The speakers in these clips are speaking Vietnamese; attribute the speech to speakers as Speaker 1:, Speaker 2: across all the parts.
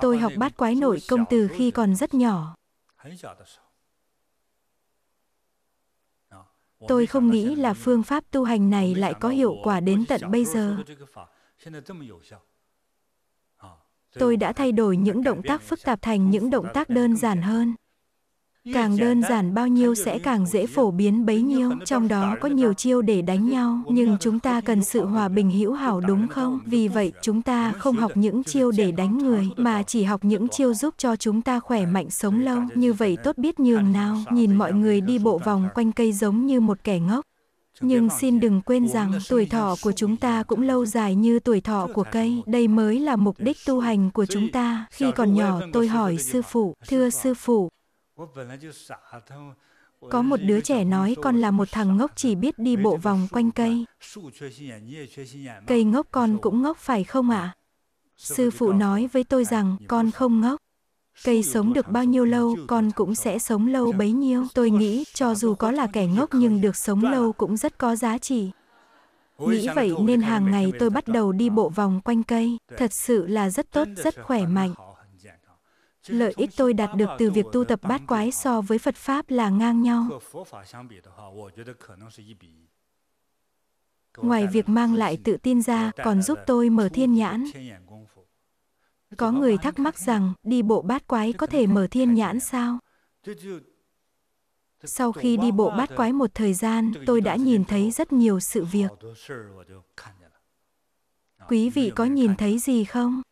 Speaker 1: Tôi học bát quái nội công từ khi còn rất nhỏ. Tôi không nghĩ là phương pháp tu hành này lại có hiệu quả đến tận bây giờ. Tôi đã thay đổi những động tác phức tạp thành những động tác đơn giản hơn.
Speaker 2: Càng đơn giản
Speaker 1: bao nhiêu sẽ càng dễ phổ biến bấy nhiêu, trong đó có nhiều chiêu để đánh nhau, nhưng chúng ta cần sự hòa bình hữu hảo đúng không? Vì vậy, chúng ta không học những chiêu để đánh người, mà chỉ học những chiêu giúp cho chúng ta khỏe mạnh sống lâu, như vậy tốt biết nhường nào, nhìn mọi người đi bộ vòng quanh cây giống như một kẻ ngốc. Nhưng xin đừng quên rằng tuổi thọ của chúng ta cũng lâu dài như tuổi thọ của cây. Đây mới là mục đích tu hành của chúng ta. Khi còn nhỏ tôi hỏi sư phụ, thưa sư phụ, có một đứa trẻ nói con là một thằng ngốc chỉ biết đi bộ vòng quanh cây. Cây ngốc con cũng ngốc phải không ạ? Sư phụ nói với tôi rằng con không ngốc. Cây sống được bao nhiêu lâu, con cũng sẽ sống lâu bấy nhiêu. Tôi nghĩ, cho dù có là kẻ ngốc nhưng được sống lâu cũng rất có giá trị.
Speaker 2: Nghĩ vậy nên hàng ngày tôi bắt đầu
Speaker 1: đi bộ vòng quanh cây. Thật sự là rất tốt, rất khỏe mạnh lợi ích tôi đạt được từ việc tu tập bát quái so với Phật Pháp là ngang nhau. Ngoài việc mang lại tự tin ra, còn giúp tôi mở thiên nhãn. Có người thắc mắc rằng, đi bộ bát quái có thể mở thiên nhãn sao? Sau khi đi bộ bát quái một thời gian, tôi đã nhìn thấy rất nhiều sự việc. Quý vị có nhìn thấy gì không?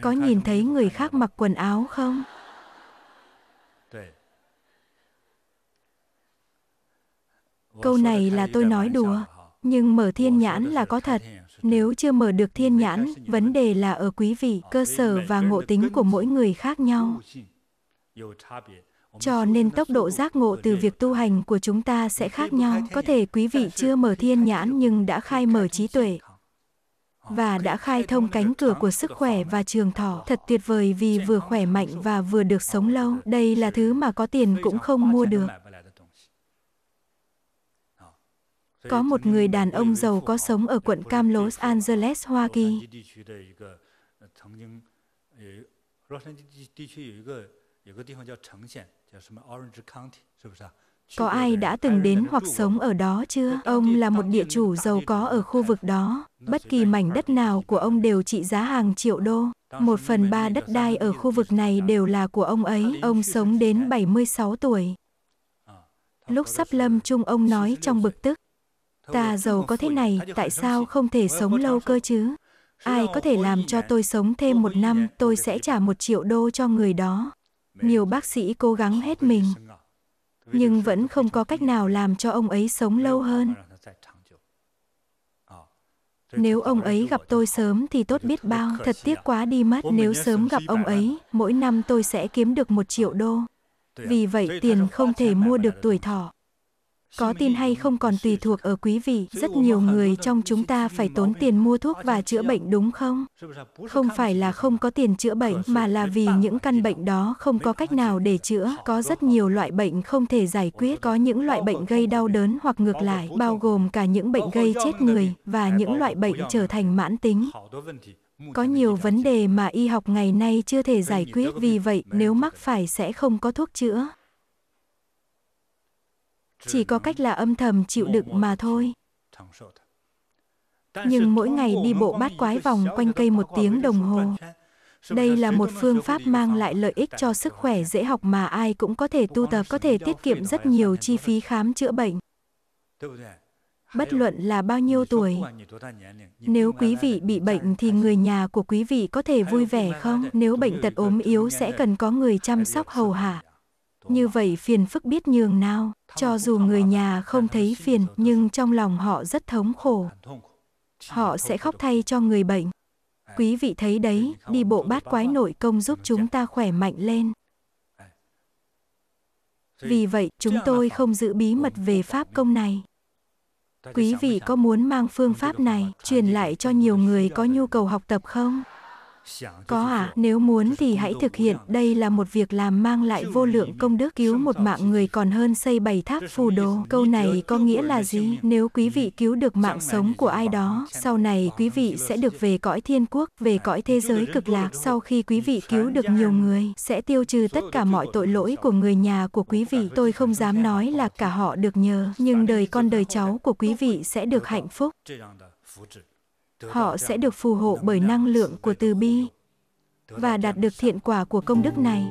Speaker 1: Có nhìn thấy người khác mặc quần áo không? Câu này là tôi nói đùa, nhưng mở thiên nhãn là có thật. Nếu chưa mở được thiên nhãn, vấn đề là ở quý vị, cơ sở và ngộ tính của mỗi người khác nhau. Cho nên tốc độ giác ngộ từ việc tu hành của chúng ta sẽ khác nhau. Có thể quý vị chưa mở thiên nhãn nhưng đã khai mở trí tuệ, và đã khai thông cánh cửa của sức khỏe và trường thọ. Thật tuyệt vời vì vừa khỏe mạnh và vừa được sống lâu. Đây là thứ mà có tiền cũng không mua được. Có một người đàn ông giàu có sống ở quận Cam Los Angeles, Hoa Kỳ. Có ai đã từng đến hoặc sống ở đó chưa? Ông là một địa chủ giàu có ở khu vực đó. Bất kỳ mảnh đất nào của ông đều trị giá hàng triệu đô. Một phần ba đất đai ở khu vực này đều là của ông ấy. Ông sống đến 76 tuổi. Lúc sắp lâm chung ông nói trong bực tức. Ta giàu có thế này, tại sao không thể sống lâu cơ chứ? Ai có thể làm cho tôi sống thêm một năm, tôi sẽ trả một triệu đô cho người đó. Nhiều bác sĩ cố gắng hết mình, nhưng vẫn không có cách nào làm cho ông ấy sống lâu hơn. Nếu ông ấy gặp tôi sớm thì tốt biết bao, thật tiếc quá đi mất. Nếu sớm gặp ông ấy, mỗi năm tôi sẽ kiếm được một triệu đô. Vì vậy tiền không thể mua được tuổi thọ. Có tin hay không còn tùy thuộc ở quý vị, rất nhiều người trong chúng ta phải tốn tiền mua thuốc và chữa bệnh đúng không? Không phải là không có tiền chữa bệnh mà là vì những căn bệnh đó không có cách nào để chữa. Có rất nhiều loại bệnh không thể giải quyết, có những loại bệnh gây đau đớn hoặc ngược lại, bao gồm cả những bệnh gây chết người và những loại bệnh trở thành mãn tính. Có nhiều vấn đề mà y học ngày nay chưa thể giải quyết vì vậy nếu mắc phải sẽ không có thuốc chữa chỉ có cách là âm thầm chịu đựng mà thôi. Nhưng mỗi ngày đi bộ bát quái vòng quanh cây một tiếng đồng hồ. Đây là một phương pháp mang lại lợi ích cho sức khỏe dễ học mà ai cũng có thể tu tập, có thể tiết kiệm rất nhiều chi phí khám chữa bệnh. Bất luận là bao nhiêu tuổi, nếu quý vị bị bệnh thì người nhà của quý vị có thể vui vẻ không? Nếu bệnh tật ốm yếu sẽ cần có người chăm sóc hầu hạ. Như vậy phiền phức biết nhường nào, cho dù người nhà không thấy phiền nhưng trong lòng họ rất thống khổ. Họ sẽ khóc thay cho người bệnh. Quý vị thấy đấy, đi bộ bát quái nội công giúp chúng ta khỏe mạnh lên. Vì vậy, chúng tôi không giữ bí mật về pháp công này. Quý vị có muốn mang phương pháp này truyền lại cho nhiều người có nhu cầu học tập không? Có à, nếu muốn thì hãy thực hiện, đây là một việc làm mang lại vô lượng công đức cứu một mạng người còn hơn xây bảy tháp phù đồ. Câu này có nghĩa là gì? Nếu quý ừ. vị cứu được mạng sống của ai đó, sau này quý vị sẽ được về cõi thiên quốc, về cõi thế giới cực lạc. Sau khi quý vị cứu được nhiều người, sẽ tiêu trừ tất cả mọi tội lỗi của người nhà của quý vị. Tôi không dám nói là cả họ được nhờ, nhưng đời con đời cháu của quý vị sẽ được hạnh phúc họ sẽ được phù hộ bởi năng lượng của từ bi và đạt được thiện quả của công đức này.